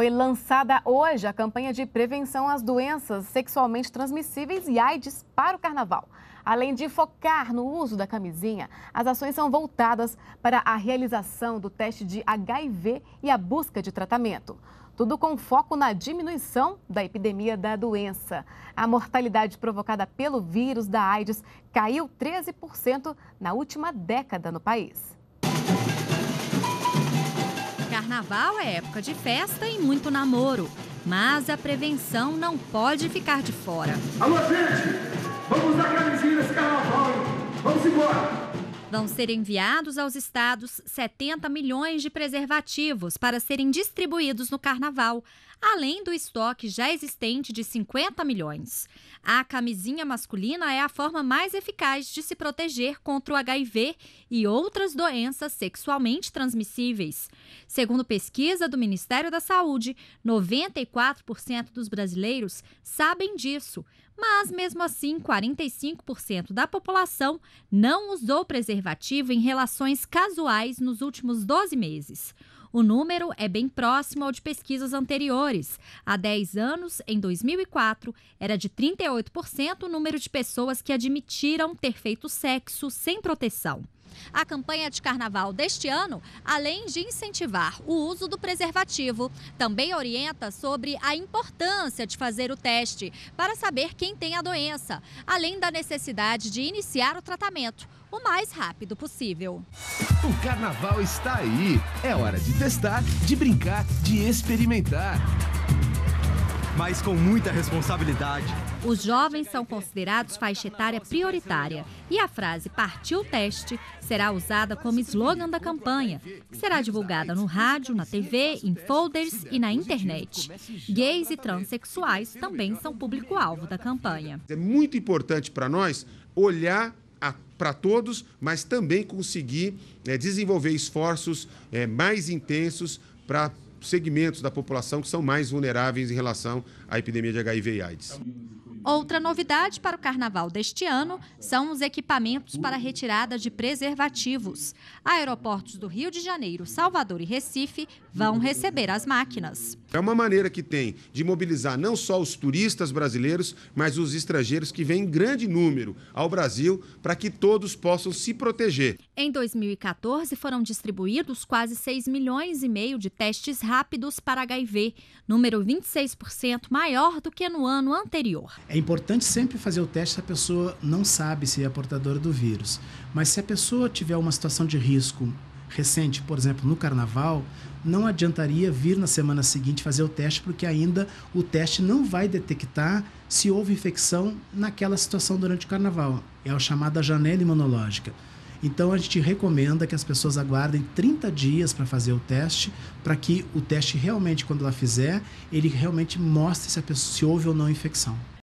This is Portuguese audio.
Foi lançada hoje a campanha de prevenção às doenças sexualmente transmissíveis e AIDS para o carnaval. Além de focar no uso da camisinha, as ações são voltadas para a realização do teste de HIV e a busca de tratamento. Tudo com foco na diminuição da epidemia da doença. A mortalidade provocada pelo vírus da AIDS caiu 13% na última década no país carnaval é época de festa e muito namoro, mas a prevenção não pode ficar de fora. Alô, gente! Vamos dar camisinha nesse carnaval! Vão ser enviados aos estados 70 milhões de preservativos para serem distribuídos no carnaval, além do estoque já existente de 50 milhões. A camisinha masculina é a forma mais eficaz de se proteger contra o HIV e outras doenças sexualmente transmissíveis. Segundo pesquisa do Ministério da Saúde, 94% dos brasileiros sabem disso, mas mesmo assim, 45% da população não usou preservativos preservativo em relações casuais nos últimos 12 meses. O número é bem próximo ao de pesquisas anteriores. Há 10 anos, em 2004, era de 38% o número de pessoas que admitiram ter feito sexo sem proteção. A campanha de carnaval deste ano, além de incentivar o uso do preservativo, também orienta sobre a importância de fazer o teste para saber quem tem a doença, além da necessidade de iniciar o tratamento o mais rápido possível. O carnaval está aí. É hora de testar, de brincar, de experimentar mas com muita responsabilidade. Os jovens são considerados faixa etária prioritária e a frase partiu o teste será usada como slogan da campanha, que será divulgada no rádio, na TV, em folders e na internet. Gays e transexuais também são público-alvo da campanha. É muito importante para nós olhar para todos, mas também conseguir é, desenvolver esforços é, mais intensos para segmentos da população que são mais vulneráveis em relação à epidemia de HIV e AIDS. Outra novidade para o carnaval deste ano são os equipamentos para uhum. retirada de preservativos. Aeroportos do Rio de Janeiro, Salvador e Recife vão uhum. receber as máquinas. É uma maneira que tem de mobilizar não só os turistas brasileiros, mas os estrangeiros que vêm em grande número ao Brasil para que todos possam se proteger. Em 2014 foram distribuídos quase 6 milhões e meio de testes rápidos para HIV, número 26% maior do que no ano anterior. É importante sempre fazer o teste se a pessoa não sabe se é portadora do vírus. Mas se a pessoa tiver uma situação de risco recente, por exemplo, no carnaval, não adiantaria vir na semana seguinte fazer o teste, porque ainda o teste não vai detectar se houve infecção naquela situação durante o carnaval. É a chamada janela imunológica. Então a gente recomenda que as pessoas aguardem 30 dias para fazer o teste, para que o teste realmente, quando ela fizer, ele realmente mostre se, pessoa, se houve ou não infecção.